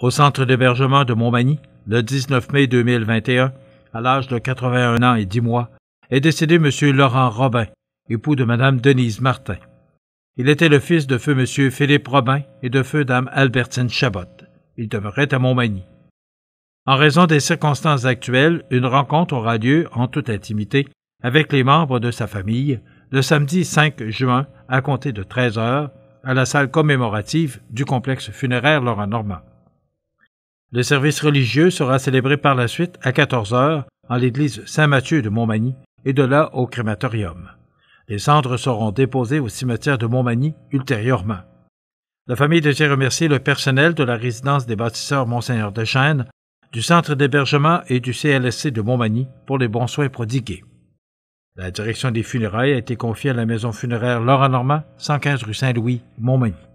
au centre d'hébergement de Montmagny le 19 mai 2021 à l'âge de 81 ans et 10 mois est décédé M. Laurent Robin, époux de Mme Denise Martin. Il était le fils de feu M. Philippe Robin et de feu Dame Albertine Chabot. Il demeurait à Montmagny. En raison des circonstances actuelles, une rencontre aura lieu en toute intimité avec les membres de sa famille le samedi 5 juin à compter de 13 heures à la salle commémorative du complexe funéraire Laurent Normand. Le service religieux sera célébré par la suite à 14 heures en l'église Saint-Mathieu de Montmagny et de là au crématorium. Les cendres seront déposées au cimetière de Montmagny ultérieurement. La famille désire remercier le personnel de la résidence des bâtisseurs Monseigneur Chênes, du centre d'hébergement et du CLSC de Montmagny pour les bons soins prodigués. La direction des funérailles a été confiée à la maison funéraire laurent Normand, 115 rue Saint-Louis, Montmagny.